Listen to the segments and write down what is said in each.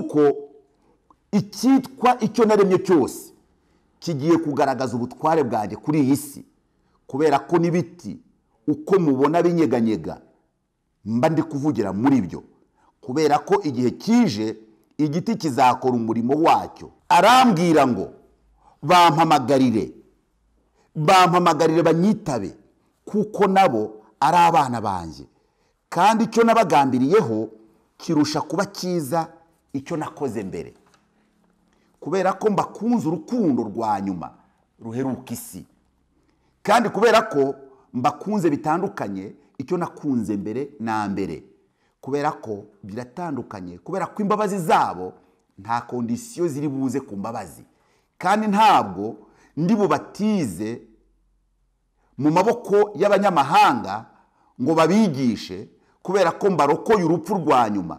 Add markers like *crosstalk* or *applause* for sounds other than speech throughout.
kuko icyitwa icyo naremye cyose kigiye kugaragaza ubutware bwanjye kuri iyi si kubera ko n'ibiti uko mubona binyeganyega mba ndi kuvugira muri byo kubera ko igihe kije igiti kizakora umurimo wacyo arambwira ngo bampamagarire bampamagarire banyitabe kuko nabo ari abana banjye kandi icyo nabagambiriyeho kirusha kuba cyiza icyo nakoze mbere kubera ko mbakunze urukundo rwa nyuma ruheruka isi kandi kubera ko mbakunze bitandukanye icyo nakunze mbere na mbere kubera ko biratandukanye kubera ko imbabazi zabo nta kondisiyo ziri buze ku mbabazi kandi ntabwo ndi bubatize mu maboko y'abanyamahanga ngo babigishe kubera ko mbarokoye urupfu rwa nyuma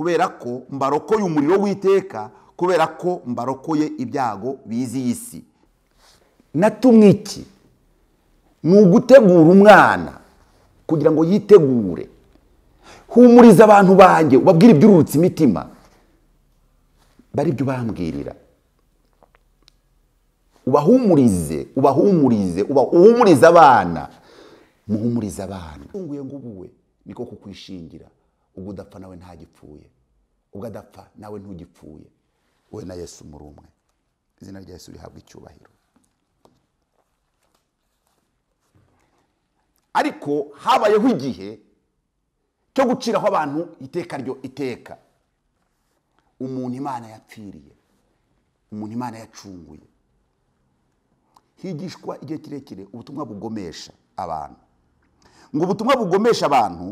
kubera ko mbarokoye umuriro w'iteka kubera ko mbarokoye ibyago bizi isi natumwe iki ni ugutegura umwana kugira ngo yitegure humuriza abantu banjye ubabwire iby'ururutse imitima bari byo ubambwirira ubahumurize ubahumurize uhumurize abana muhumurize abana nguye ngubuwe niko kukwishingirara ubwo udapfa nawe ntagipfuye ubwo adapfa nawe ntugipfuye we na yesu muri umwe izina rya yesu rihabwa icyubahiro ariko habayeho igihe cyo guciraho abantu iteka ryo iteka umuntu imana yapfiriye umuntu imana yacunguye higishwa igihe kirekire ubutumwa bugomesha abantu ngo ubutumwa bugomesha abantu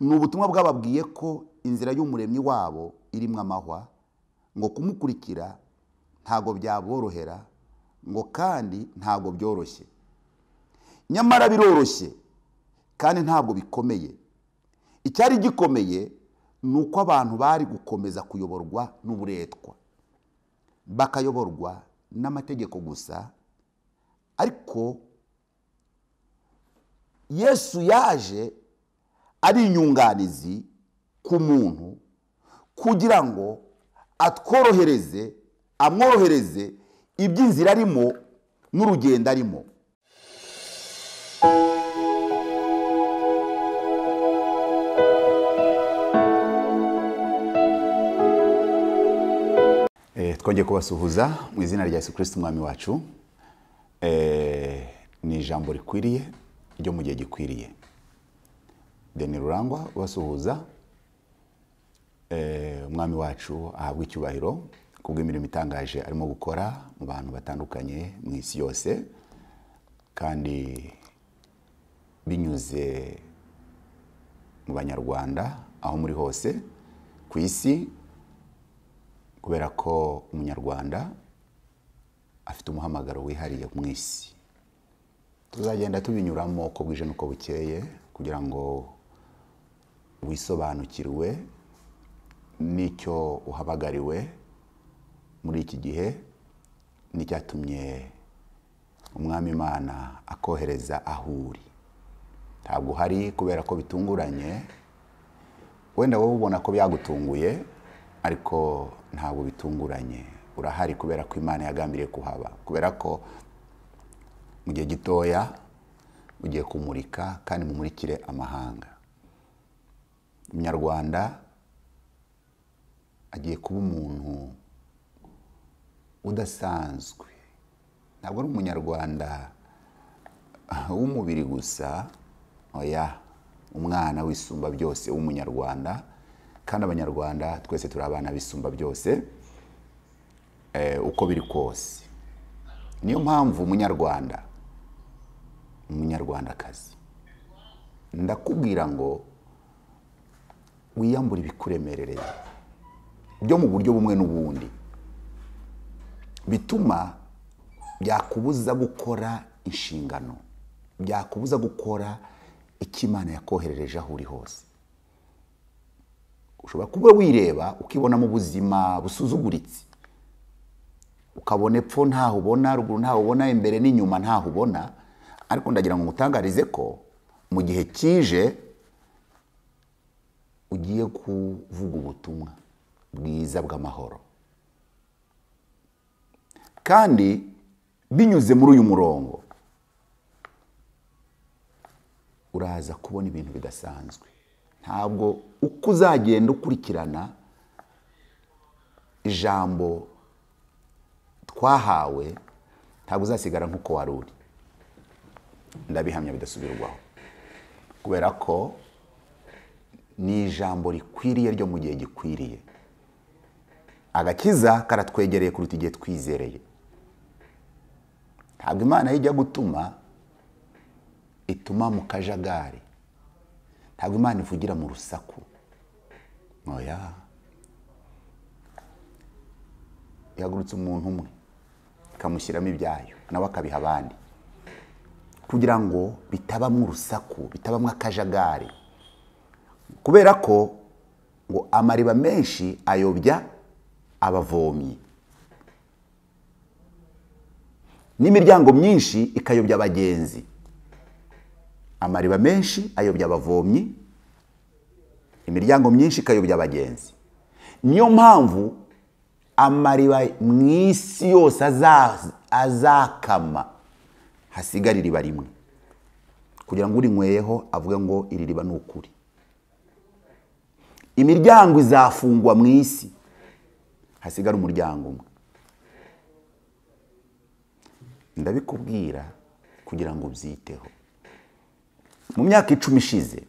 ni ubutumwa bwababwiye ko inzira y'umuremyi wabo irimo amahwa ngo kumukurikira ntabwo byaborohera ngo kandi ntabwo byoroshye nyamara biroroshye kandi ntabwo bikomeye icyari gikomeye ni uko abantu bari gukomeza kuyoborwa n'uburetwa bakayoborwa n'amategeko gusa ariko yesu yaje ari inyunganizi ku muntu kugira ngo atworohereze amworohereze iby'inzira arimo n'urugendo arimo eh, twongeye kubasuhuza mu izina rya Yesu kirisiti umwami wacu eh, ni ijambo rikwiriye ryo mu gihe gikwiriye deni rurangwa basuhuza umwami eh, wacu ahabwa icyubahiro ku bw'imirimo itangaje arimo gukora mu bantu batandukanye mu isi yose kandi binyuze mu banyarwanda aho muri hose ku isi kubera ko umunyarwanda afite umuhamagaro wihariye mu isi tuzagenda tubinyuramo uko bwije n'uko bukeye kugira ngo wisobanukiriwe n'icyo uhabagariwe muri iki gihe n'icyatumye umwami imana akohereza ahuri uri ntabwo uhari kubera ko bitunguranye wenda wowe ubona ko byagutunguye ariko ntabwo bitunguranye urahari kubera ko imana yagambiriye kuhaba kubera ko mu gihe gitoya ugiye kumurika kandi mumurikire amahanga nyarwanda agiye kuba umuntu udasanzwe ntabwo ari umunyarwanda w'umubiri gusa oya umwana w'isumba byose w'umunyarwanda kandi abanyarwanda twese turi abana b'isumba byose eh, uko biri kose niyo mpamvu umunyarwanda umunyarwandakazi ndakubwira ngo wiyambure ibikuremerereye byo mu buryo bumwe n'ubundi bituma byakubuza gukora inshingano byakubuza gukora icyo imana yakoherereje aho uri hose ushobora kuba wireba ukibona mu buzima busuzuguritse ukabona epfo ntaho ubona ruguru ntaho ubona imbere n'inyuma ntaho ubona ariko ndagira ngo mutangarize ko mu gihe kije ugiye kuvuga ubutumwa bwiza bw'amahoro kandi binyuze muri uyu murongo uraza kubona ibintu bidasanzwe ntabwo uko uzagenda ukurikirana ijambo twahawe ntabwo uzasigara nk'uko wari uri ndabihamya bidasubirwaho kubera ko ni ijambo rikwiriye ryo mu gihe gikwiriye agakiza karatwegereye kuruta igihe twizereye ntabwo imana ijya gutuma ituma mu kajagari ntabwo imana ivugira mu rusaku ntoya ihagurutse umuntu umwe ikamushyiramo ibyayo nawe akabiha abandi kugira ngo bitabamo urusaku bitabamo akajagari kubera ko ngo amariba menshi ayobya abavomyi n'imiryango myinshi ikayobya abagenzi amariba menshi ayobya abavomyi imiryango myinshi ikayobya abagenzi niyo mpamvu amariba mu isi yose azakama hasigarira iriba rimwe kugira ngo urinyweye avuge ngo iri riba ni ukuri imiryango izafungwa mu isi hasigara umuryango umwe ndabikubwira kugira ngo ubyiteho mu myaka icumi ishize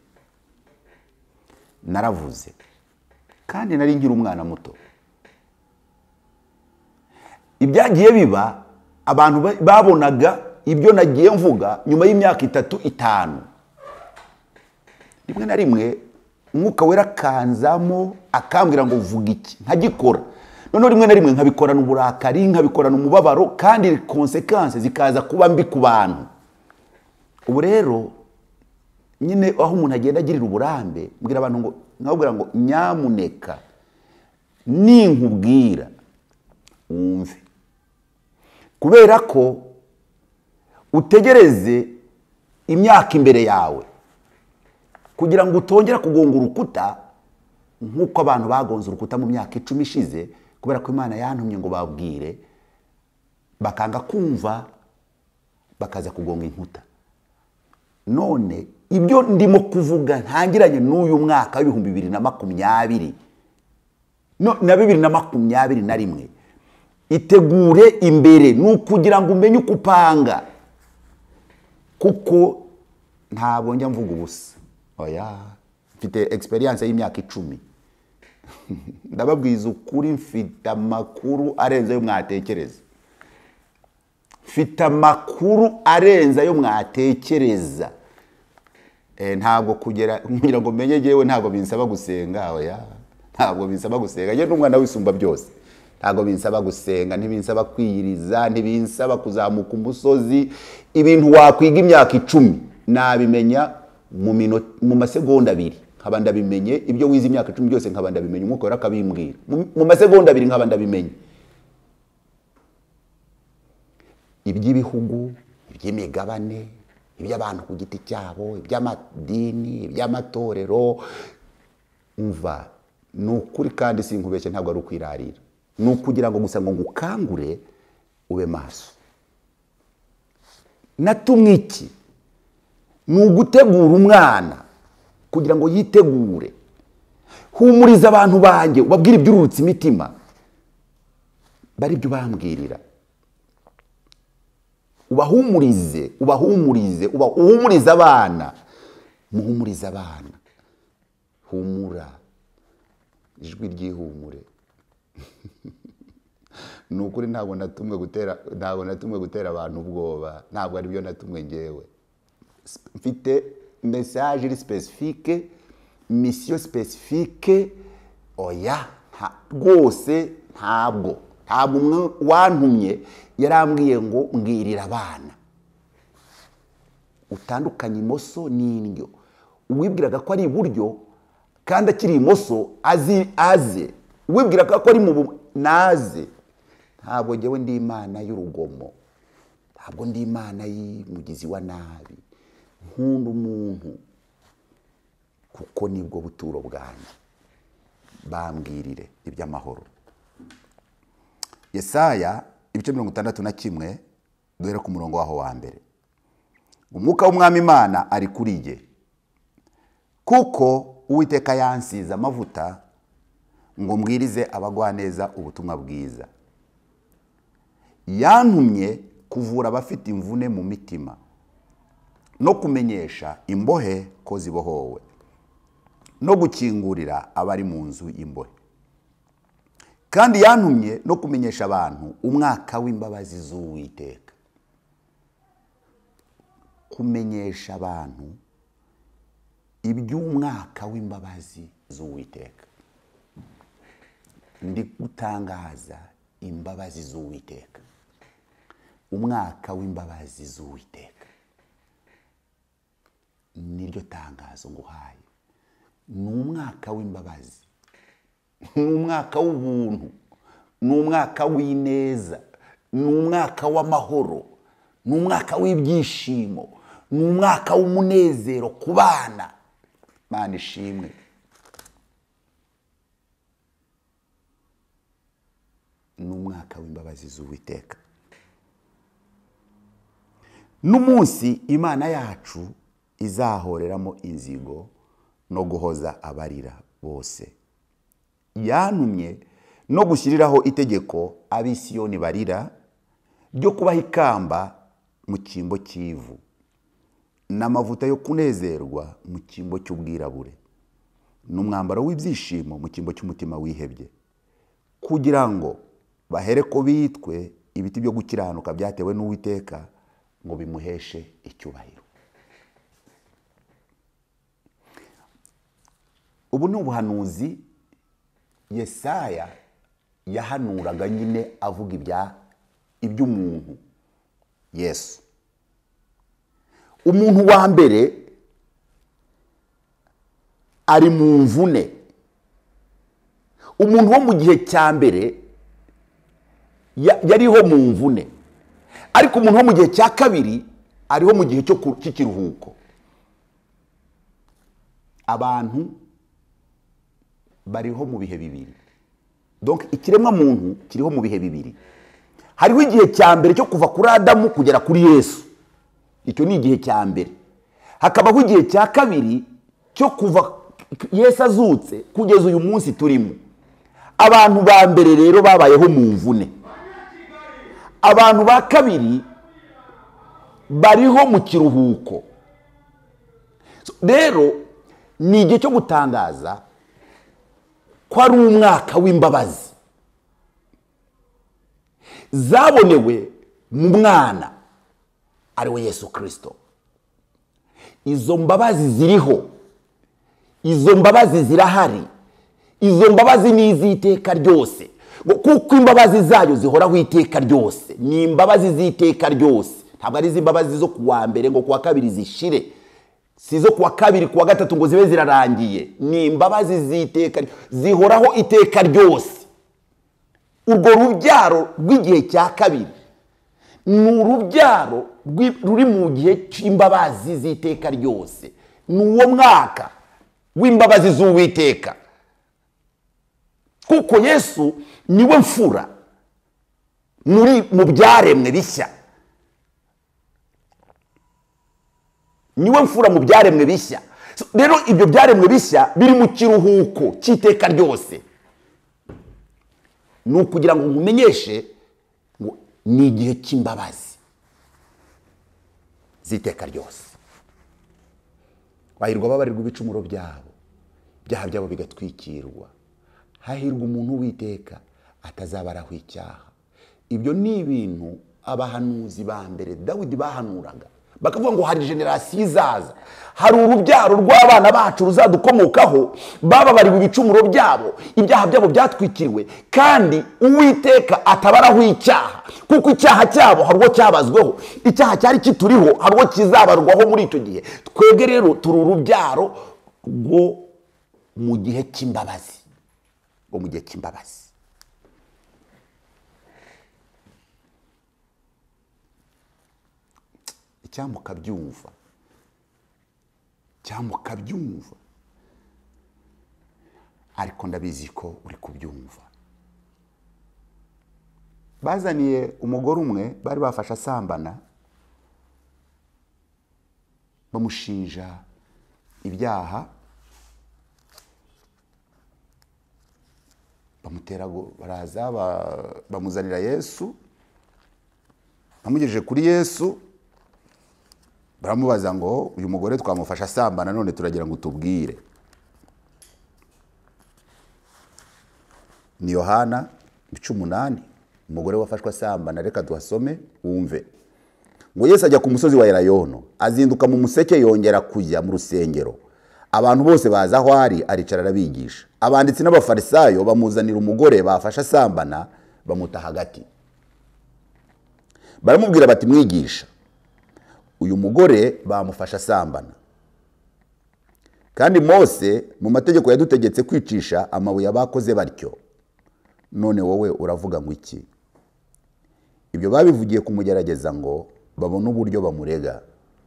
naravuze kandi nari ngira umwana muto ibyagiye biba abantu babonaga ibyo nagiye mvuga nyuma y'imyaka itatu itanu rimwe na rimwe umwuka wera akanzamo akambwira ngo vuga iki ntagikora noneho rimwe na rimwe nkabikorana uburakari nkabikorana umubabaro kandi konsekanse zikaza kuba mbi ku bantu ubu rero nyine aho umuntu agenda agirira uburambe mbwira abantu ngo nkabwira ngo nyamuneka ninkubwira wumve kubera ko utegereze imyaka imbere yawe kugira ngo utongera kugonga urukuta nk'uko abantu bagonze urukuta mu myaka icumi ishize kubera ko imana yantumye ngo babwire bakanga kumva bakaza kugonga inkuta none ibyo ndimo kuvuga ntangiranye n'uyu mwaka w'ibihumbi bibiri na makumyabiri na bibiri na makumyabiri na rimwe itegure imbere ni ukugira ngo umenye uko upanga kuko ntabwo njya mvuga ubusa oya mfite egisperiyanse y'imyaka icumi *laughs* ndababwiza ukuri mfite amakuru arenze ayo mwatekereza mfite amakuru arenze ayo mwatekereza eh, ntabwo kugera kugira ngo menye yewe ntabwo binsaba gusenga oya ntabwo binsaba gusenga yewe n'umwana wisumba byose ntabwo binsaba gusenga ntibinsaba kwiyiriza ntibinsaba kuzamuka umusozi ibintu wakwiga imyaka icumi nabimenya mu masegonda abiri nkaba ndabimenye ibyo wize imyaka icumi byose nkaba ndabimenye umwuka wera akabimbwira mu masegonda abiri nkaba ndabimenye iby'ibihugu iby'imigabane iby'abantu ku giti cyabo iby'amadini iby'amatorero umva ni ukuri kandi sinkubeshye ntabwo ari ukwirarira ni ukugira ngo gusa ngo ngukangure ube maso natumwe iki ni ugutegura umwana kugira ngo yitegure humuriza abantu banjye ubabwire iby'ururutse imitima bari byo ubambwirira ubahumurize ubahumurize uhumurize abana muhumurize abana humura ijwi ry'ihumure *laughs* ni ukuri ntabwo natumwe gutera abantu ubwoba ntabwo aribyo natumwe ngewe mfite message specifique misiyo specifique oya rwose ntabwo ntabwo umwe wantumye yarambwiye ngo mbwirira abana utandukanye imoso n'indyo uwibwiraga ko ari iburyo kandi akiri imoso azi aze uwibwiraga ko ari mu naze ntabwo njyewe ndi imana y'urugomo ntabwo ndi imana y'umugizi wa nabi nkunda umuntu kuko nibwo buturo bwanjye bambwirire iby'amahoro yesaya ibice mirongo itandatu na kimwe duhere ku murongo waho wa mbere umwuka w'umwami imana ari kuri ye kuko uwiteka yansize amavuta ngo mbwirize abagwaneza ubutumwa bwiza yantumye kuvura abafite imvune mu mitima no kumenyesha imbohe ko zibohowe no gukingurira abari mu nzu y'imbohe kandi yantumye no kumenyesha abantu umwaka w'imbabazi z'uwiteka kumenyesha abantu iby'umwaka w'imbabazi z'uwiteka ndi gutangaza imbabazi z'uwiteka umwaka w'imbabazi z'uwiteka niryo tangazo nguhaye ni umwaka w'imbabazi ni umwaka w'ubuntu ni umwaka w'ineza ni umwaka w'amahoro ni umwaka w'ibyishimo ni umwaka w'umunezero ku bana mana ishimwe ni umwaka w'imbabazi z'uwiteka n'umunsi imana yacu izahoreramo inzigo no guhoza abarira bose yanumye no gushyiriraho itegeko abisiyoni barira ryo kubaha ikamba mu cyimbo cy'ivu n'amavuta yo kunezerwa mu cyimbo cy'ubwirabure n'umwambaro w'ibyishimo mu cyimbo cy'umutima wihebye kugira ngo bahere ko bitwe ibiti byo gukiranuka byatewe n'uwiteka ngo bimuheshe icyubahiro ubu ni ubuhanuzi yesaya yahanuraga nyine avuga ibya iby'umuntu yesu umuntu wa mbere ari mu mvune umuntu wo mu gihe cya mbere yariho mu mvune ariko umuntu wo mu gihe cya kabiri ariho mu gihe cy'ikiruhuko abantu bariho mu bihe bibiri donke ikiremwa muntu kiriho mu bihe bibiri hariho igihe cya mbere cyo kuva kuri adamu kugera kuri yesu icyo ni igihe cya mbere hakabaho igihe cya kabiri cyo kuva yesu azutse kugeza uyu munsi turimo abantu ba mbere rero babayeho mu mvune abantu ba kabiri bariho mu kiruhuko rero ni igihe cyo gutangaza ko ari umwaka w'imbabazi zabonewe mu mwana ariwe yesu kirisito izo mbabazi ziriho izo mbabazi zirahari izo mbabazi ni iz'iteka ryose kuko imbabazi zayo zihoraho iteka ryose ni imbabazi z'iteka ryose ntabwo ari iz'imbabazi zo ku wa mbere ngo wa kabiri zishire si zo kuwa kabiri kuwa gatatu ngo zibe zirarangiye ni imbabazi z'iteka zihoraho iteka ryose urwo rubyaro rw'igihe cya kabiri ni urubyaro ruri mu gihe cy'imbabazi z'iteka ryose ni uwo mwaka w'imbabazi z'uwiteka kuko yesu niwe mfura muri mu byaremwe bishya niwe mfura mu byaremwe bishya rero ibyo byaremwe bishya biri mu kiruhuko cy'iteka ryose ni ukugira ngo mumenyeshe ngo ni igihe cy'imbabazi z'iteka ryose bahirwa babarirwa ibicumuro byabo ibyaha byabo bigatwikirwa hahirwa umuntu witeka atazabaraho icyaha ibyo ni ibintu abahanuzi ba mbere dawidi bahanuraga bakavuga ngo hari generasiyo izaza hari urubyaro rw'abana bacu ruzadukomokaho bababariwe ibicumuro byabo ibyaha byabo byatwikiriwe kandi uwiteka atabaraho icyaha kuko icyaha cyabo hari uwo cyabazweho icyaha cyari kituriho hari uwo kizabarwaho muri icyo gihe twebwe rero turi urubyaro rwo mu gihe cy'imbabazi rwo mu gihe cy'imbabazi cyangwa ukabyumva cyangwa ukabyumva ariko ndabizi ko uri kubyumva bazaniye umugore umwe bari bafashe asambana bamushinja ibyaha bamutera baraza bamuzanira yesu bamugejeje kuri yesu baramubaza ngo uyu mugore twamufasha asambana none turagira ngo tubwire ni yohana ibice umunani umugore wafashwe asambana reka duhasome wumve ngo Yesu ajya ku musozi wa Elayono azinduka mu museke yongera kujya mu rusengero abantu bose baza aho ari aricara arabigisha abanditsi n'abafarisayo bamuzanira umugore bafashe asambana bamuta hagati baramubwira bati mwigisha uyu mugore bamufasha asambana kandi mose mu mategeko yadutegetse kwicisha amabuye abakoze batyo none wowe uravuga ngo iki ibyo babivugiye kumugerageza ngo babone uburyo bamurega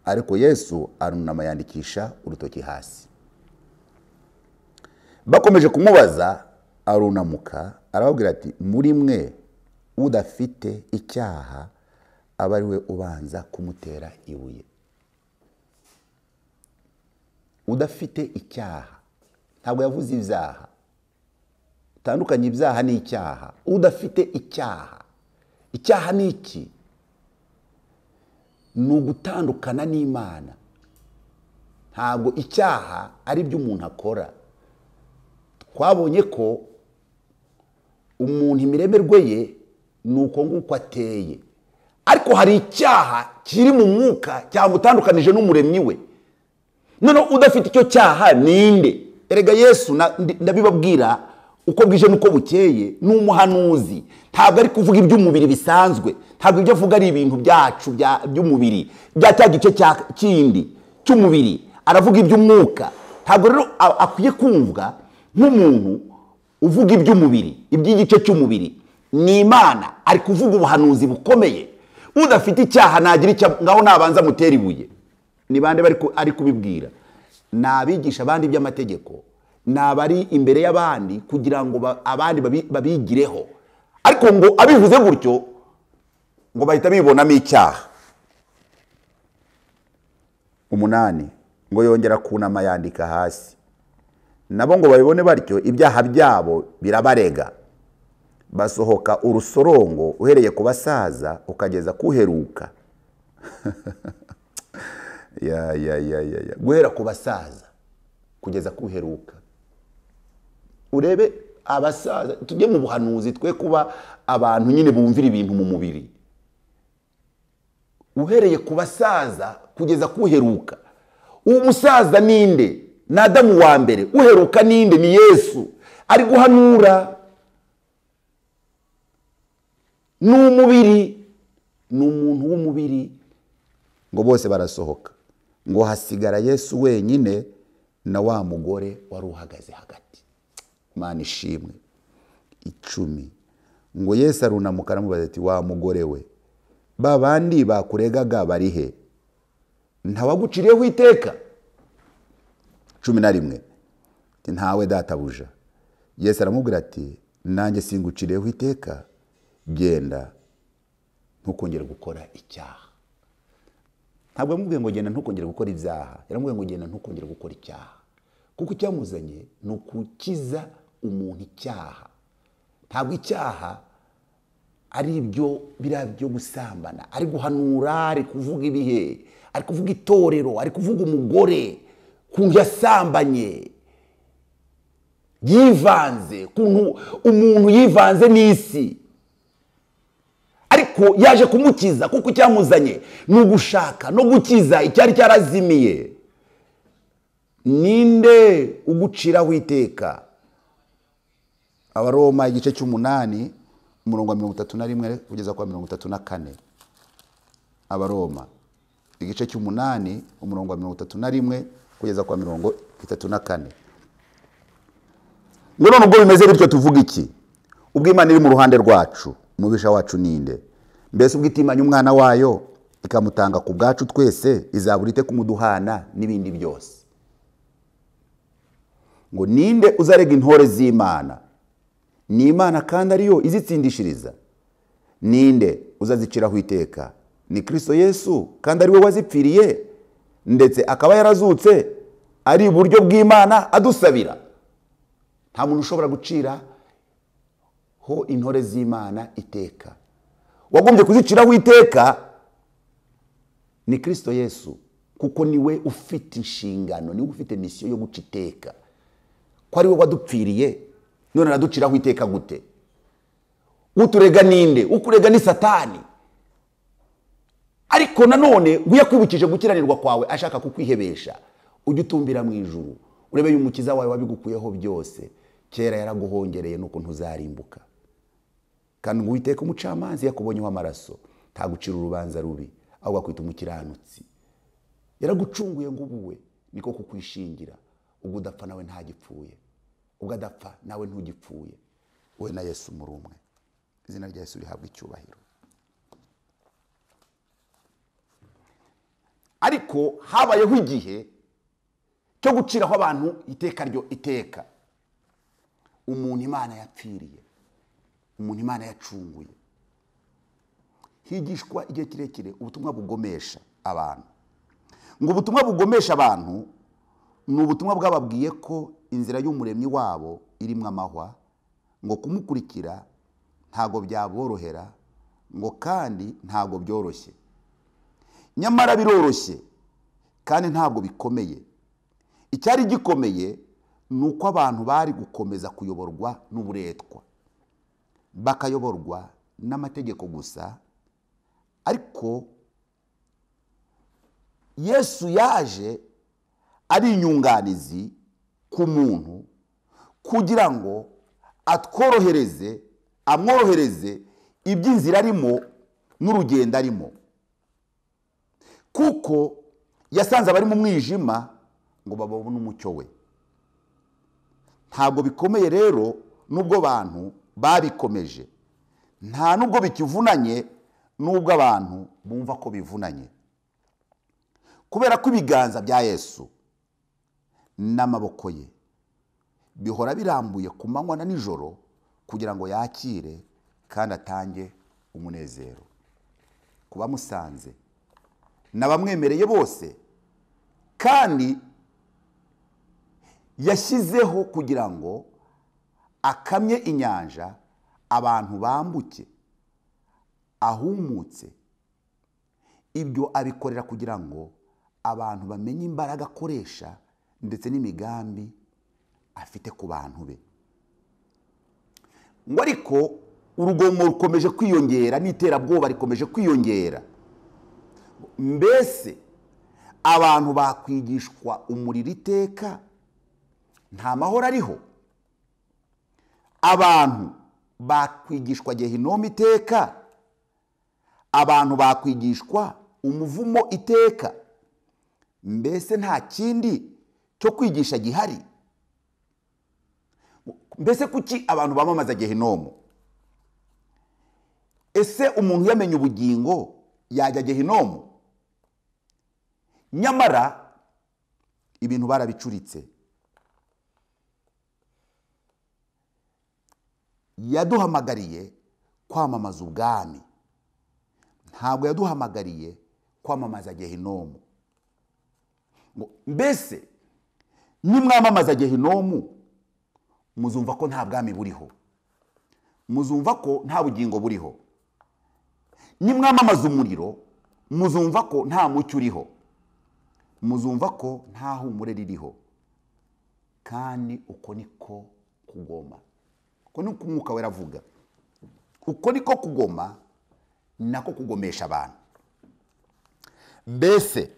ariko yesu arunama yandikisha urutoki hasi bakomeje kumubaza arunamuka arababwira ati muri mwe udafite icyaha aba ari we ubanza kumutera ibuye udafite icyaha ntabwo yavuze ibyaha utandukanye ibyaha n'icyaha udafite icyaha icyaha ni iki ni ugutandukana n'imana ntabwo icyaha ari byo umuntu akora twabonye ko umuntu imiremerwe ye ni uko nguko ateye ariko hari icyaha kiri mu mwuka cyamutandukanije n'umuremyi we noneho udafite icyo cyaha ninde erega yesu ndabibabwira uko bwije n'uko bukeye ni umuhanuzi ntabwo ari kuvuga iby'umubiri bisanzwe ntabwo ibyo avuga ari ibintu byacu by'umubiri bya cya gice kindi cy'umubiri aravuga iby'umwuka ntabwo rero akwiye kumvwa nk'umuntu uvuga iby'umubiri iby'igice cy'umubiri ni imana ari kuvuga ubuhanuzi bukomeye udafite icyaha nagira icyo ngaho nabanza mutera ibuye ni bande ari kubibwira ni abigisha abandi iby'amategeko ni abari imbere y'abandi kugira ngo abandi babigireho ariko ngo abivuze gutyo ngo bahita bibonamo icyaha umunani ngo yongera kunama yandika hasi nabo ngo babibone batyo ibyaha byabo birabarega basohoka urusorongo uhereye ku basaza ukageza kuheruka *laughs* ya ya ya ya ya guhera ku basaza kugeza kuheruka urebe abasaza tujye mu buhanuzi twe kuba abantu nyine bumvira ibintu mu mubiri uhereye ku basaza kugeza kuheruka uwo musaza ninde ni adamu wa mbere uheruka ninde ni yesu ari guhanura ni umubiri ni umuntu w'umubiri ngo bose barasohoka ngo hasigara yesu wenyine na wa mugore wari uhagaze hagati imana ishimwe icumi ngo yesu arunamuka aramubaza ati wa mugore we ba bandi bakuregaga bari he ntawaguciriyeho iteka cumi na rimwe ntawe databuja yesu aramubwira ati nanjye singuciriyeho iteka genda ntukongere gukora icyaha ntabwo yamubwiye ngo genda ntukongere gukora ibyaha yaramubwiye ngo genda ntukongere gukora icyaha kuko icyamuzanye ni ukukiza umuntu icyaha ntabwo icyaha ari ibyo biriya byo gusambana ari guhanura ari kuvuga ibihe ari kuvuga itorero ari kuvuga umugore ku yasambanye yivanze kuntu umuntu yivanze n'isi ariko yaje kumukiza kuko icyamuzanye ni ugushaka no gukiza icyari cyarazimiye ninde uguciraho iteka abaroma igice cy'umunani umurongo wa mirongo itatu na rimwe kugeza kwa mirongo itatu na kane abaroma igice cy'umunani umurongo wa mirongo itatu na rimwe kugeza kwa mirongo itatu na kane ngo none ubwo bimeze bityo tuvuga iki ubwo imana iri mu ruhande rwacu umubisha wacu ninde mbese ubwo itimanye umwana wayo ikamutanga ku bwacu twese izabura ite kumuduhana n'ibindi byose ngo ninde uzarega intore z'imana ni imana kandi ariyo izitsindishiriza ninde uzaziciraho iteka ni kirisito yesu kandi ari ariwe wazipfiriye ndetse akaba yarazutse ari iburyo bw'imana adusabira nta muntu ushobora gucira ho intore z'imana iteka wagombye kuziciraho iteka ni kirisito yesu kuko niwe ufite inshingano niwe ufite misiyo yo guca iteka ko ari we wadupfiriye none araduciraho iteka gute uturega ninde ukurega ni satani ariko nanone ngo iyo gukiranirwa kwawe ashaka kukwihebesha ujye utumbira mu ijuru urebe y'umukiza wawe wabigukuyeho byose kera yaraguhongereye nuko ntuzarimbuka kandi ngo witeka umucamanza iyo akubonyeho amaraso ntagucira urubanza rubi ahubwo akwita umukiranutsi yaragucunguye ngo ubuwe niko kukwishingira ubwo udapfa nawe ntagipfuye ubwo adapfa nawe ntugipfuye we na yesu muri umwe izina rya yesu rihabwa icyubahiro ariko habayeho igihe cyo guciraho abantu iteka ryo iteka umuntu imana yapfiriye umuntu imana yacunguye higishwa igihe kirekire ubutumwa bugomesha abantu ngo ubutumwa bugomesha abantu ni ubutumwa bwababwiye ko inzira y'umuremyi wabo irimo amahwa ngo kumukurikira ntabwo byaborohera ngo kandi ntabwo byoroshye nyamara biroroshye kandi ntabwo bikomeye icyari gikomeye ni uko abantu bari gukomeza kuyoborwa n'uburetwa bakayoborwa n'amategeko gusa ariko yesu yaje ari inyunganizi ku muntu kugira ngo atworohereze amworohereze iby'inzira arimo n'urugendo arimo kuko yasanze abari mu mwijima ngo babone umucyo we ntabwo bikomeye rero n'ubwo bantu babikomeje nta nubwo bikivunanye n'ubwo abantu bumva ko bivunanye kubera ko ibiganza bya yesu n'amaboko ye bihora birambuye ku manywa na nijoro kugira ngo yakire kandi atange umunezero kuba bamusanze n'abamwemereye bose kandi yashyizeho kugira ngo akamye inyanja abantu bambuke ahumutse ibyo abikorera kugira ngo abantu bamenye imbaraga akoresha ndetse n'imigambi afite ku bantu be ngo ariko urugomo rukomeje kwiyongera n'iterabwoba rikomeje kwiyongera mbese abantu bakwigishwa umuriro iteka nta mahoro ariho abantu bakwigishwa gehinomu iteka abantu bakwigishwa umuvumo iteka mbese nta kindi cyo kwigisha gihari mbese kuki abantu bamamaza gehinomu ese umuntu yamenye ubugingo yajya gehinomu nyamara ibintu barabicuritse yaduhamagariye kwamamaza ubwami ntabwo yaduhamagariye kwamamaza gehinomu mbese nimwamamaza gehinomu muzumva ko nta bwami buriho muzumva ko nta bugingo buriho nimwamamaza umuriro muzumva ko nta mucyo uriho muzumva ko nta humure ririho kandi uko niko kugoma ko ni uko umwuka wera avuga uko niko kugoma nako kugomesha abantu mbese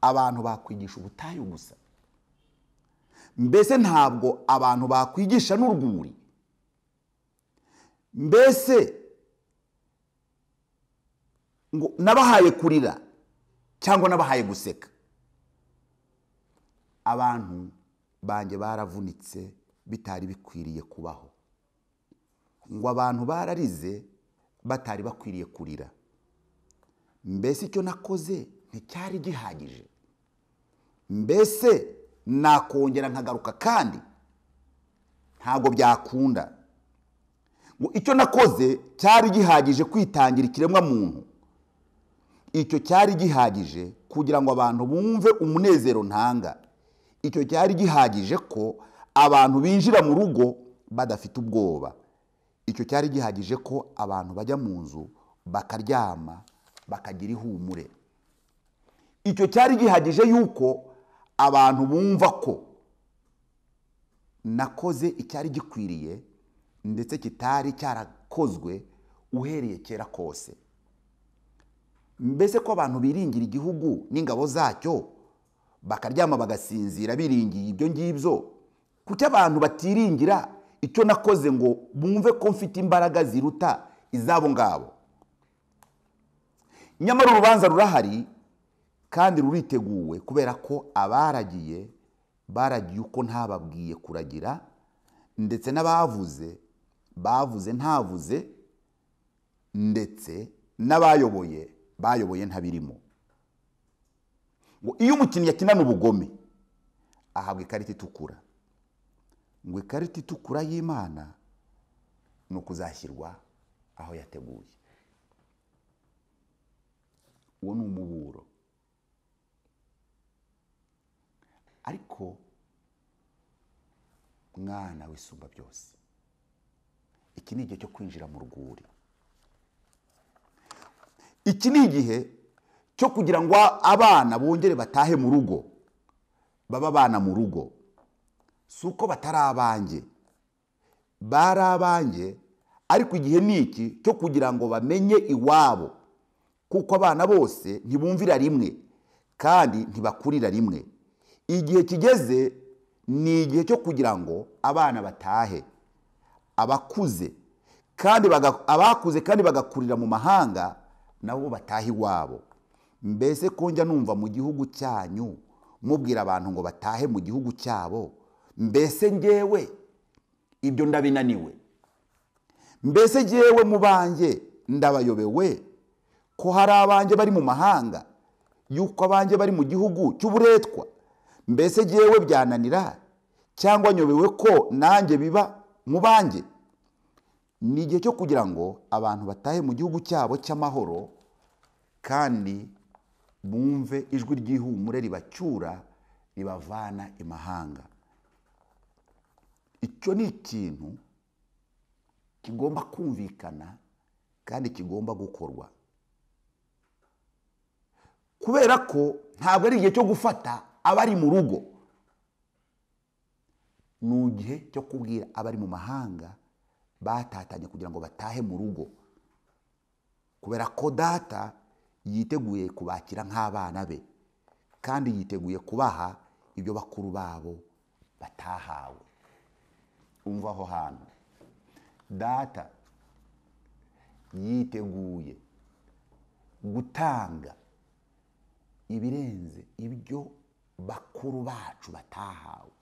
abantu bakwigisha ubutayu gusa mbese ntabwo abantu bakwigisha n'urwuri mbese ngo n'abahaye kurira cyangwa n'abahaye guseka abantu banjye baravunitse bitari bikwiriye kubaho ngo abantu bararize batari bakwiriye kurira mbese icyo nakoze nticyari gihagije mbese nakongera nkagaruka kandi ntabwo byakunda ngo icyo nakoze cyari gihagije kwitangira ikiremwa muntu icyo cyari gihagije kugira ngo abantu bumve umunezero ntanga icyo cyari gihagije ko abantu binjira mu rugo badafite ubwoba icyo cyari gihagije ko abantu bajya mu nzu bakaryama bakagira ihumure icyo cyari gihagije yuko abantu bumva ko nakoze icyari gikwiriye ndetse kitari cyarakozwe uhereye kera kose mbese ko abantu biringira igihugu n'ingabo zacyo bakaryama bagasinzira biringiye ibyo ngibyo kuki abantu batiringira icyo nakoze ngo bumve ko mfite imbaraga ziruta izabo ngabo nyamara urubanza rurahari kandi ruriteguwe kubera ko abaragiye baragiye uko ntababwiye kuragira ndetse n'abavuze bavuze ntavuze ndetse n'abayoboye bayoboye ntabirimo ngo iyo umukinnyi akinana ubugome ahabwa ikarita itukura ngo ikarita itukura y'imana ni ukuzashyirwa aho yateguye uwo ni umuburo ariko mwana wisumba byose iki ni igihe cyo kwinjira mu rwuri iki ni igihe cyo kugira ngo abana bongere batahe mu rugo baba abana mu rugo si uko batari abanjye bari abanjye ariko igihe ni iki cyo kugira ngo bamenye iwabo kuko abana bose ntibumvira rimwe kandi ntibakurira rimwe igihe kigeze ni igihe cyo kugira ngo abana batahe abakuze kandi abakuze kandi bagakurira mu mahanga nabo batahe iwabo mbese ko njya numva mu gihugu cyanyu mubwira abantu ngo batahe mu gihugu cyabo mbese ngewe ibyo ndabinaniwe mbese ngewe mu banjye ndabayobewe ko hari abanjye bari mu mahanga yuko abanjye bari mu gihugu cy'uburetwa mbese ngewe byananira cyangwa nyobewe ko nanjye biba mu banjye ni igihe cyo kugira ngo abantu batahe mu gihugu cyabo cy'amahoro kandi bumve ijwi ry'ihumure ribacyura ribavana imahanga icyo ni ikintu kigomba kumvikana kandi kigomba gukorwa kubera ko ntabwo ari igihe cyo gufata abari mu rugo ni igihe cyo kubwira abari mu mahanga batatanye kugira ngo batahe mu rugo kubera ko data yiteguye kubakira nk'abana be kandi yiteguye kubaha ibyo bakuru babo batahawe umva aho hantu data yiteguye gutanga ibirenze ibyo bakuru bacu batahawe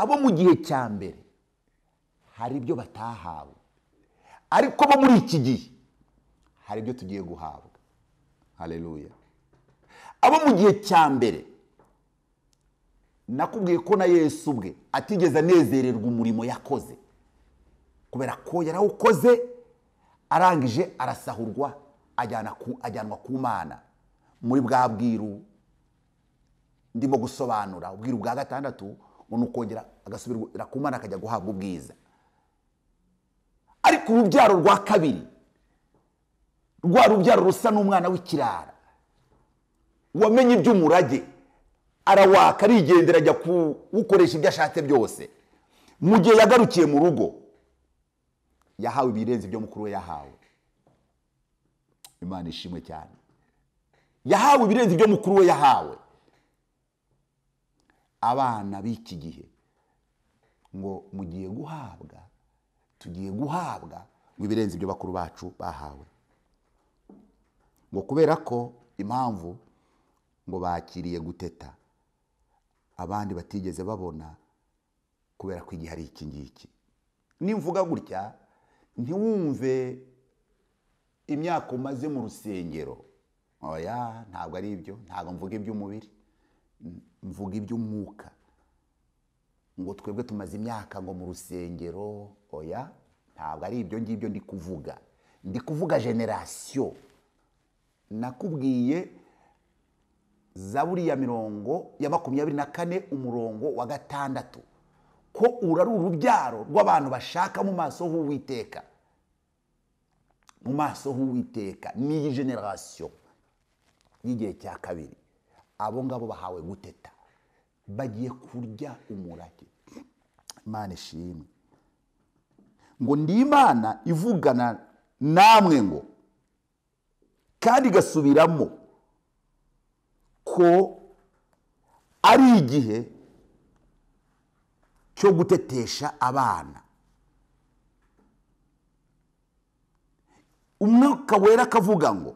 abo mu gihe cya mbere hari ibyo batahawe ariko bo muri iki gihe hari ibyo tugiye guhabwa hareruya abo mu gihe cya mbere nakubwiye ko na yesu ubwe atigeze anezererwa umurimo yakoze kubera ko yarawukoze arangije arasahurwa ajyanwa ku mana muri bwa bwiru ndimo gusobanura ubwiru bwa gatandatu umuntu ukongera agasubira ku mana akajya guhabwa ubwiza ariko urubyaro rwa kabiri rwa rubyaro rusa n'umwana w'ikirara wamenye iby'umurage arawaka arigendera ajya kuwukoresha ibyo ashatse byose mu gihe yagarukiye mu rugo yahawe ibirenze ibyo mukuru we yahawe imana ishimwe cyane yahawe ibirenze ibyo mukuru we yahawe abana b'iki gihe ngo mugiye guhabwa tugiye guhabwa ngo ibirenze ibyo bakuru bacu bahawe ngo kubera ko impamvu ngo bakiriye guteta abandi batigeze babona kubera ko igihe ari iki ngiki nimvuga gutya ntiwumve imyaka umaze mu rusengero oya ntabwo ari ibyo ntabwo mvuga iby'umubiri mvuga iby'umwuka ngo twebwe tumaze imyaka ngo mu rusengero oya ntabwo ari ibyo ngibyo ndi kuvuga ndi kuvuga generasiyo nakubwiye zaburi ya mirongo ya makumyabiri na kane umurongo wa gatandatu ko ura urubyaro rw'abantu bashaka mu maso h'uwiteka mu maso h'uwiteka n'iyi generasiyo y'igihe cya kabiri abo ngabo bahawe guteta bagiye kurya umurage imana ishimwe ngo ndi imana ivugana namwe ngo kandi igasubiramo ko ari igihe cyo gutetesha abana umwuka wera akavuga ngo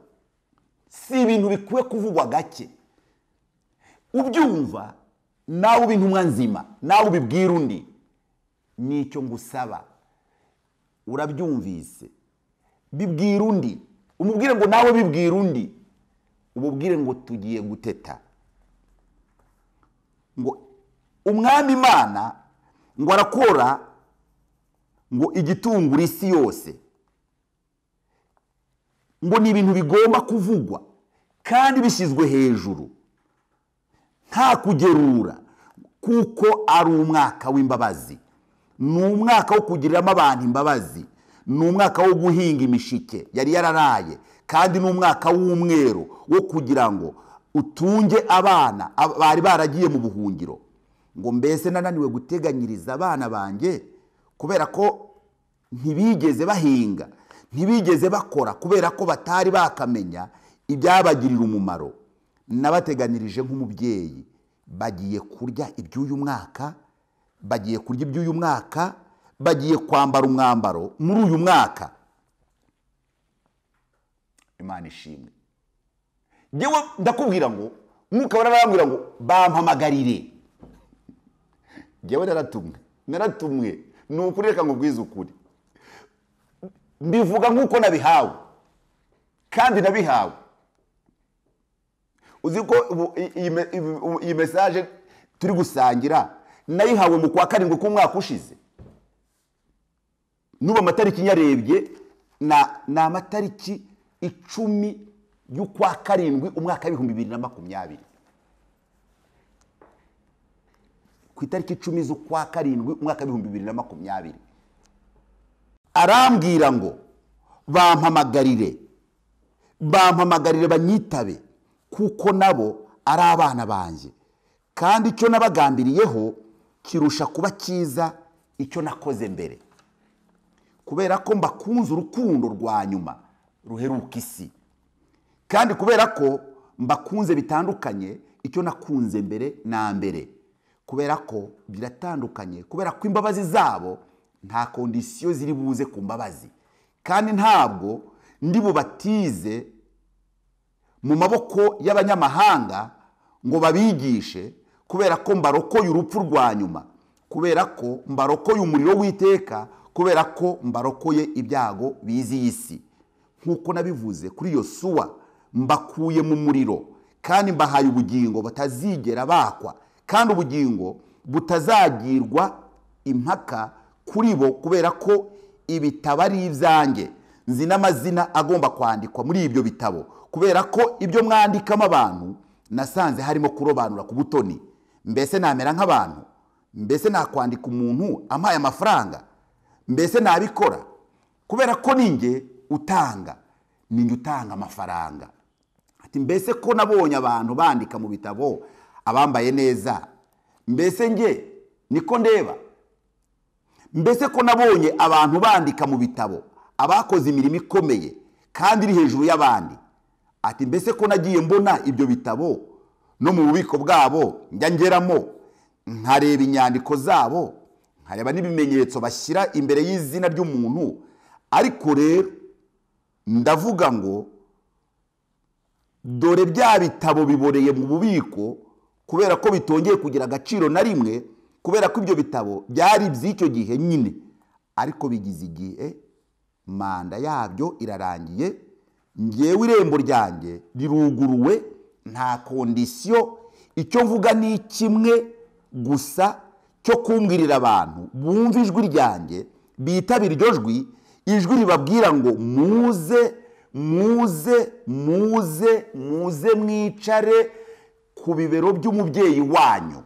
si ibintu bikwiye kuvugwa gake ubyumva nawe uba intumwa nzima nawe ubibwira undi nicyo ngusaba urabyumvise bibwira undi umubwire ngo nawe bibwira undi ububwire ngo tugiye guteta ngo umwami imana ngo arakora ngo igitungura isi yose ngo ni ibintu bigomba kuvugwa kandi bishyizwe hejuru nta kugerura kuko ari umwaka w'imbabazi ni umwaka wo kugiriramo abantu imbabazi ni umwaka wo guhinga imishike yari yararaye kandi ni umwaka w'umweru wo kugira ngo utunge abana bari baragiye mu buhungiro ngo mbese nananiwe guteganyiriza abana banjye kubera ko ntibigeze bahinga ntibigeze bakora kubera ko batari bakamenya ibyabagirira umumaro nabateganirije nk'umubyeyi bagiye kurya iby'uyu mwaka bagiye kurya iby'uyu mwaka bagiye kwambara umwambaro muri uyu mwaka imana ishimwe ngewe ndakubwira ngo mwuka bararambwira ngo bampamagarire ngewe naratumwe naratumwe ni ukuri reka ngo ubwize ukuri mbivuga nk'uko nabihawe kandi nabihawe uzi ko iyi mesaje turi gusangira nayihawe mu kwa karindwi k'umwaka ushize n'ubu amatariki nyarebye ni amatariki icumi y'ukwa karindwi umwaka w'ibihumbi bibiri na makumyabiri ku itariki icumi z'ukwa karindwi umwaka w'ibihumbi bibiri na makumyabiri arambwira ngo bampamagarire bampamagarire banyitabe kuko nabo ari abana banjye kandi icyo nabagambiriyeho kirusha kuba cyiza icyo nakoze mbere kubera ko mbakunze urukundo rwa nyuma ruheruka isi kandi kubera ko mbakunze bitandukanye icyo nakunze mbere na mbere kubera ko biratandukanye kubera ko imbabazi zabo nta kondisiyo ziri buze ku mbabazi kandi ntabwo ndi bubatize mu maboko y'abanyamahanga ngo babigishe kubera ko mbarokoye urupfu rwa nyuma kubera ko mbarokoye umuriro w'iteka kubera ko mbarokoye ibyago bizi iyi nk'uko nabivuze kuri iyo suwa mbakuye mu muriro kandi mbahaye ubugingo batazigera bakwa kandi ubugingo butazagirwa impaka kuri bo kubera ko ibitabo ari ibyanjye nzi n'amazina agomba kwandikwa muri ibyo bitabo kubera ko ibyo mwandikamo abantu nasanze harimo kurobanura ku butoni mbese namera nk'abantu mbese nakwandika umuntu ampaye amafaranga mbese nabikora kubera ko ninjye utanga ninjye utanga amafaranga ati mbese ko nabonye abantu bandika mu bitabo abambaye neza mbese njye niko ndeba mbese ko nabonye abantu bandika mu bitabo abakoze imirimo ikomeye kandi iri hejuru y'abandi ati mbese ko nagiye mbona ibyo bitabo no mu bubiko bwabo njya ngeramo nkareba inyandiko zabo hareba n'ibimenyetso bashyira imbere y'izina ry'umuntu ariko rero ndavuga ngo dore bya bitabo biboreye mu bubiko kubera ko bitongeye kugira agaciro na rimwe kubera ko ibyo bitabo byari iby'icyo gihe nyine ariko bigize igihe manda yabyo irarangiye ngewe irembo ryanjye riruguruwe nta kondisiyo icyo mvuga ni kimwe gusa cyo kumbwirira abantu bumva ijwi ryanjye bitabira iryo jwi ijwi ribabwira ngo muze muze muze muze mwicare ku bibero by'umubyeyi wanyu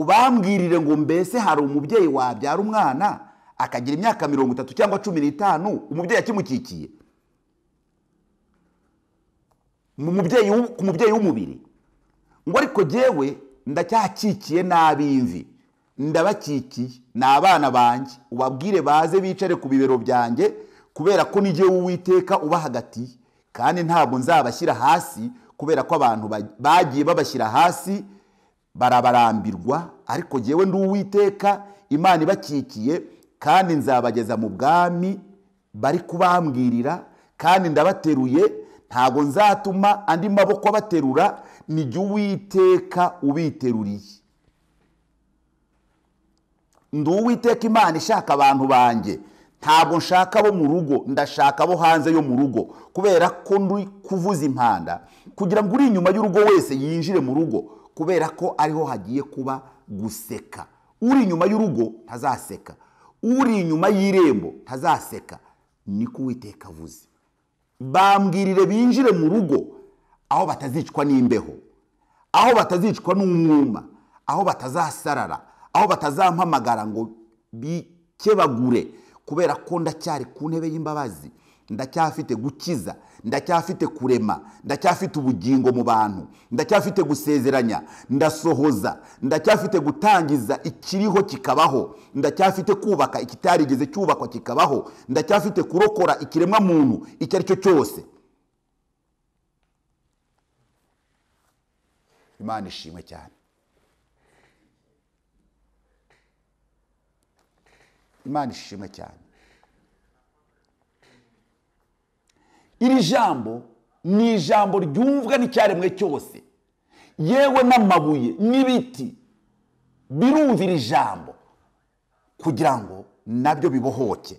ubambwirire ngo mbese hari umubyeyi wabyara umwana akagira imyaka mirongo itatu cyangwa cumi n'itanu umubyeyi akimukikiye mu mubyeyi w'umubiri ngo ariko jyewe ndacyakikiye n'ab'imvi ndabakikiye ni abana banjye ubabwire baze bicare ku bibero byanjye kubera ko n'igihe uwiteka uba hagati kandi ntabwo nzabashyira hasi kubera ko abantu bagiye babashyira hasi barabarambirwa ariko ngewe ndi uwiteka imana ibakikiye kandi nzabageza mu bwami bari kubambwirira kandi ndabateruye ntabwo nzatuma andi maboko abaterura ni jya uwiteka ubiteruriye ndi uwiteka imana ishaka abantu banjye ntabwo nshaka abo mu rugo ndashaka abo hanze yo mu rugo kubera ko ndi kuvuza impanda kugira ngo uri inyuma y'urugo wese yinjire mu rugo kubera ko ariho hagiye kuba guseka uri inyuma y'urugo ntazaseka uri inyuma y'irembo ntazaseka niko uwiteka avuze bambwirire binjire mu rugo aho batazicwa n'imbeho aho batazicwa n'umwuma aho batazasarara aho batazampamagara ngo bikebagure kubera ko ndacyari ku ntebe y'imbabazi ndacyafite gukiza ndacyafite kurema ndacyafite ubugingo mu bantu ndacyafite gusezeranya ndasohoza ndacyafite gutangiza ikiriho kikabaho ndacyafite kubaka ikitarigeze cyubakwa kikabaho ndacyafite kurokora ikiremwa muntu icyo ari cyo cyose imana ishimwe cyane imana ishimwe cyane iri jambo ni ijambo ryumvwa n'icyaremwe cyose yewe n'amabuye n'ibiti birumva iri jambo kugira ngo nabyo bibohoke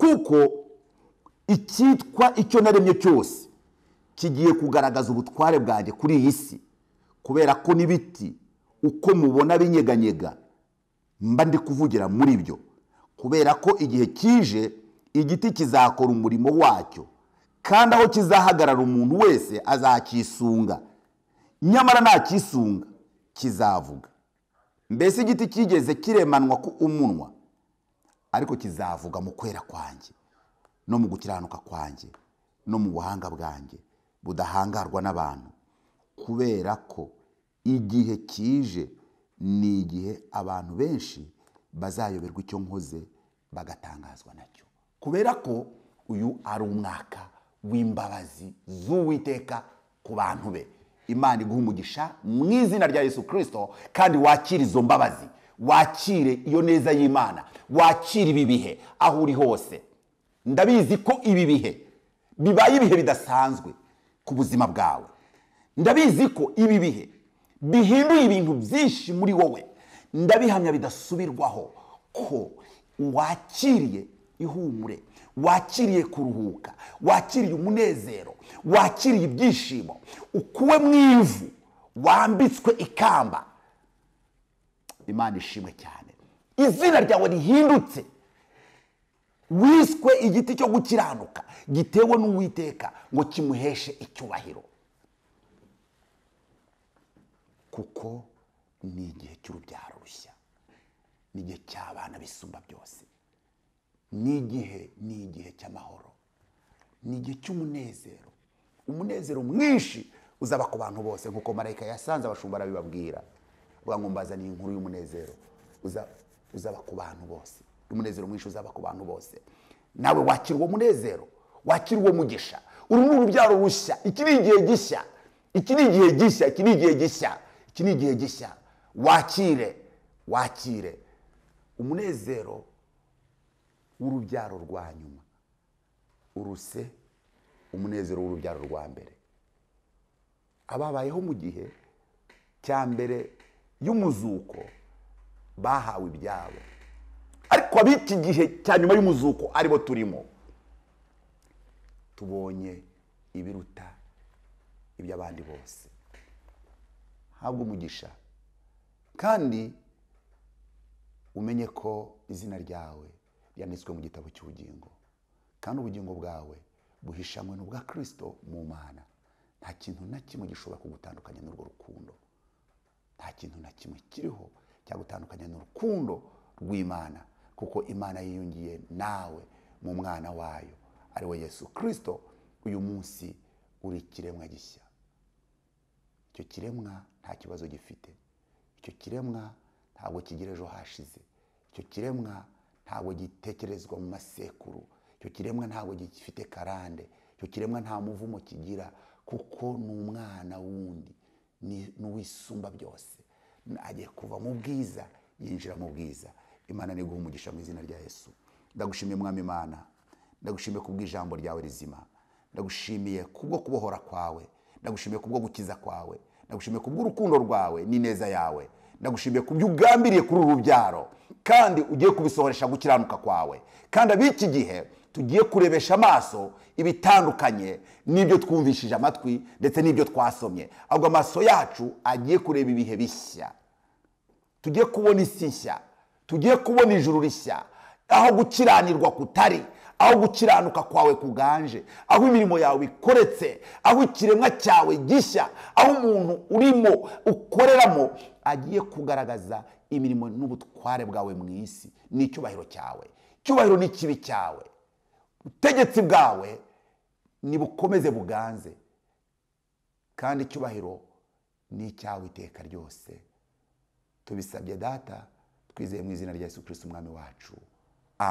kuko icyitwa icyo naremye cyose kigiye kugaragaza ubutware bwanjye kuri iyi si kubera ko n'ibiti uko mubona binyeganyega mba ndi kuvugira muri byo kubera ko igihe kije igiti kizakora umurimo wacyo kandi aho kizahagarara umuntu wese azakisunga nyamara ntakisunga kizavuga mbese igiti kigeze kiremanwa ku umunwa ariko kizavuga mu kwera kwanjye no mu gukiranuka kwanjye no mu buhanga bwanjye budahangarwa n'abantu kubera ko igihe kije ni igihe abantu benshi bazayoberwa icyo nkoze bagatangazwa nacyo kubera ko uyu ari umwaka w'imbabazi z'uwiteka ku bantu be imana iguha umugisha mu izina rya yesu kirisito kandi wakira izo mbabazi wakire iyo neza y'imana wakire ibi bihe aho uri hose ndabizi ko ibi bihe bibaye ibihe bidasanzwe ku buzima bwawe ndabizi ko ibi bihe bihinduye ibintu byinshi muri wowe ndabihamya bidasubirwaho ko wakiriye ihumure wakiriye kuruhuka wakiriye umunezero wakiriye ibyishimo ukuwe mu wambitswe ikamba imana ishimwe cyane izina ryawe rihindutse wiswe igiti cyo gukiranuka gitewe n'uwiteka ngo kimuheshe icyubahiro kuko ni igihe cy'urubyaro rushya ni igihe cy'abana bisumba byose ni igihe ni igihe cy'amahoro ni igihe cy'umunezero umunezero mwinshi uzaba ku bantu bose nk'uko marayika yasanze abashumba arabibabwira ngo mbazaniye inkuru y'umunezero uzaba ku bantu bose umunezero mwinshi uzaba ku bantu bose nawe wakira uwo munezero wakira uwo mugisha uru ni urubyaro rushya iki ni igihe gishya iki ni igihe gishya iki ni igihe gishya iki ni igihe gishya wakire wakire umunezero w'urubyaro rwa nyuma uruse umunezero w'urubyaro rwa mbere ababayeho mu gihe cya mbere y'umuzuko bahawe ibyabo ariko ab'iki gihe cya nyuma y'umuzuko aribo turimo tubonye ibiruta iby'abandi bose habwa umugisha kandi umenye ko izina ryawe ryanditswe mu gitabo cy'ubugingo kandi ubugingo bwawe buhishanywe n'ubwa kirisito mu mana nta kintu na kimwe gishobora kugutandukanya n'urwo rukundo nta kintu na kimwe kiriho cyagutandukanya n'urukundo rw'imana kuko imana yiyungiye nawe mu mwana wayo ari we yesu kirisito uyu munsi uri ikiremwa gishya icyo kiremwa nta kibazo gifite icyo kiremwa ntabwo kigira ejo hashize icyo kiremwa ntabwo gitekerezwa mu masekuru icyo kiremwa ntabwo gifite karande icyo kiremwa nta muvumo kigira kuko ni umwana wundi ni byose agiye kuva mu bwiza yinjira mu bwiza imana ni umugisha mu izina rya yesu ndagushimiye Umwami imana ndagushimiye ku bw'ijambo ryawe rizima ndagushimiye kubwo kubohora kwawe ndagushimiye kubwo gukiza kwawe ndagushimiye kubw'urukundo rwawe n'ineza yawe ndagushimiye ku byo ugambiriye kuri uru rubyaro kandi ugiye kubisohoresha gukiranuka kwawe kandi ab'iki gihe tugiye kurebesha amaso ibitandukanye n'ibyo twumvishije amatwi ndetse n'ibyo twasomye ahubwo amaso yacu agiye kureba ibihe bishya tugiye kubona isi nshya tugiye kubona ijuru rishya aho gukiranirwa kutari aho gukiranuka kwawe kuganje aho imirimo yawe ikoretse aho ikiremwa cyawe gishya aho umuntu urimo ukoreramo agiye kugaragaza imirimo n'ubutware bwawe mu isi n'icyubahiro cyawe icyubahiro n’ikibi cyawe ubutegetsi bwawe nibukomeze buganze kandi icyubahiro ni icyawe iteka ryose tubisabye data twizeye mu izina rya Yesu kirisiti umwami wacu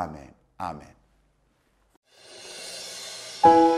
amen amen